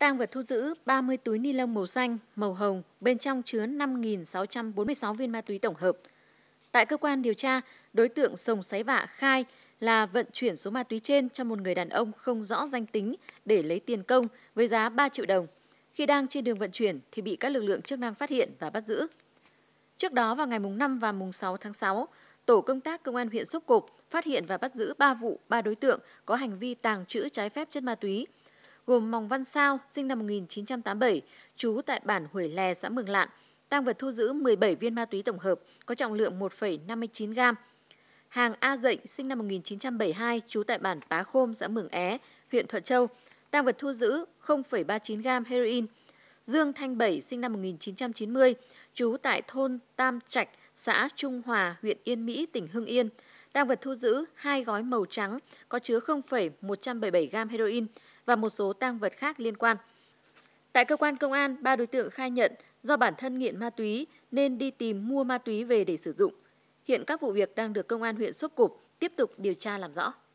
Tang vật thu giữ 30 túi ni lông màu xanh, màu hồng, bên trong chứa 5.646 viên ma túy tổng hợp. Tại cơ quan điều tra, đối tượng Sồng Sáy Vạ khai là vận chuyển số ma túy trên cho một người đàn ông không rõ danh tính để lấy tiền công với giá 3 triệu đồng. Khi đang trên đường vận chuyển thì bị các lực lượng chức năng phát hiện và bắt giữ. Trước đó vào ngày mùng 5 và mùng 6 tháng 6, tổ công tác công an huyện Sốc Cộp phát hiện và bắt giữ 3 vụ 3 đối tượng có hành vi tàng trữ trái phép chất ma túy – gồm Mòng Văn Sao, sinh năm 1987, trú tại bản Huổi Lè, xã Mường Lạn. Tăng vật thu giữ 17 viên ma túy tổng hợp có trọng lượng 1,59 gram. Hàng A Dậy, sinh năm 1972, trú tại bản Pá Khôm, xã Mường É, huyện Thuận Châu. Tăng vật thu giữ 0,39 gram heroin. Dương Thanh Bảy, sinh năm 1990, trú tại thôn Tam Trạch, xã Trung Hòa, huyện Yên Mỹ, tỉnh Hưng Yên. Tăng vật thu giữ hai gói màu trắng có chứa 0,177 gam heroin và một số tăng vật khác liên quan. Tại cơ quan công an, ba đối tượng khai nhận do bản thân nghiện ma túy nên đi tìm mua ma túy về để sử dụng. Hiện các vụ việc đang được công an huyện Sốp Cục tiếp tục điều tra làm rõ.